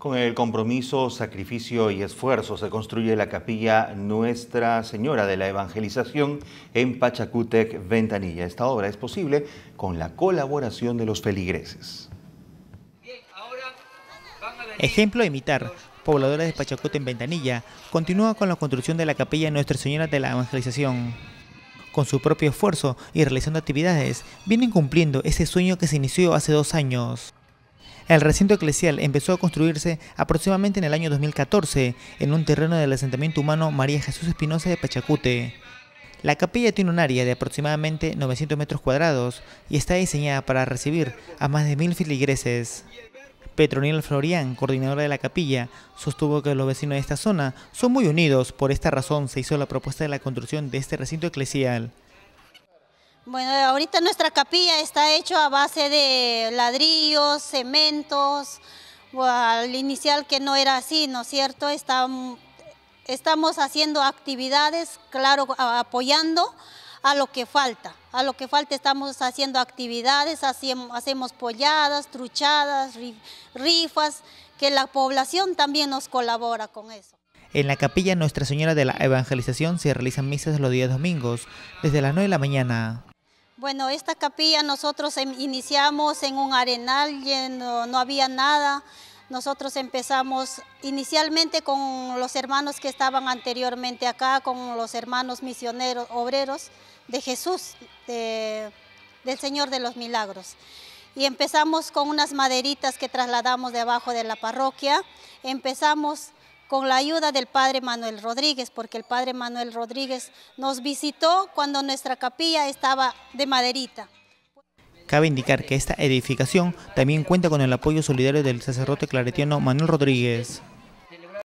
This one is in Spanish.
Con el compromiso, sacrificio y esfuerzo se construye la capilla Nuestra Señora de la Evangelización en Pachacútec, Ventanilla. Esta obra es posible con la colaboración de los feligreses. Ejemplo a imitar. Pobladores de Pachacútec en Ventanilla continúa con la construcción de la capilla Nuestra Señora de la Evangelización. Con su propio esfuerzo y realizando actividades, vienen cumpliendo ese sueño que se inició hace dos años. El recinto eclesial empezó a construirse aproximadamente en el año 2014 en un terreno del asentamiento humano María Jesús Espinosa de Pachacute. La capilla tiene un área de aproximadamente 900 metros cuadrados y está diseñada para recibir a más de mil filigreses. Petronil Florian, coordinador de la capilla, sostuvo que los vecinos de esta zona son muy unidos, por esta razón se hizo la propuesta de la construcción de este recinto eclesial. Bueno, ahorita nuestra capilla está hecha a base de ladrillos, cementos, al inicial que no era así, ¿no es cierto? Estamos, haciendo actividades, claro, apoyando a lo que falta. A lo que falta estamos haciendo actividades, hacemos, hacemos polladas, truchadas, rifas, que la población también nos colabora con eso. En la capilla Nuestra Señora de la Evangelización se realizan misas los días domingos, desde las 9 de la mañana. Bueno, esta capilla nosotros em, iniciamos en un arenal no había nada. Nosotros empezamos inicialmente con los hermanos que estaban anteriormente acá, con los hermanos misioneros, obreros de Jesús, del Señor de los Milagros y empezamos con unas maderitas que trasladamos de abajo de la parroquia. Empezamos con la ayuda del Padre Manuel Rodríguez, porque el Padre Manuel Rodríguez nos visitó cuando nuestra capilla estaba de maderita. Cabe indicar que esta edificación también cuenta con el apoyo solidario del sacerdote claretiano Manuel Rodríguez.